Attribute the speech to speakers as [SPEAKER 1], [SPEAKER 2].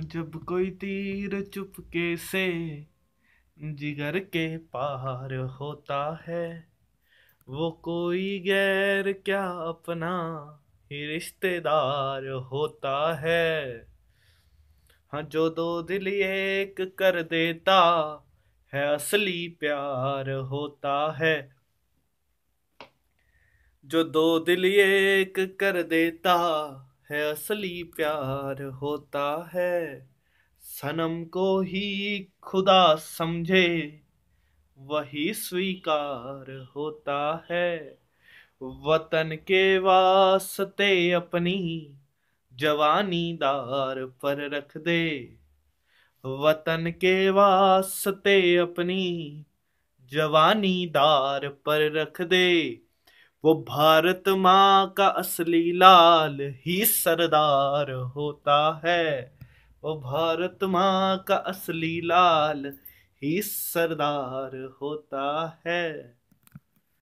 [SPEAKER 1] जब कोई तीर चुपके से जिगर के पार होता है वो कोई गैर क्या अपना ही रिश्तेदार होता है हाँ जो दो दिल एक कर देता है असली प्यार होता है जो दो दिल एक कर देता है असली प्यार होता है सनम को ही खुदा समझे वही स्वीकार होता है वतन के वास्ते अपनी जवानी दार पर रख दे वतन के वास्ते अपनी जवानी दार पर रख दे वो भारत माँ का असली लाल ही सरदार होता है वो भारत माँ का असली लाल ही सरदार होता है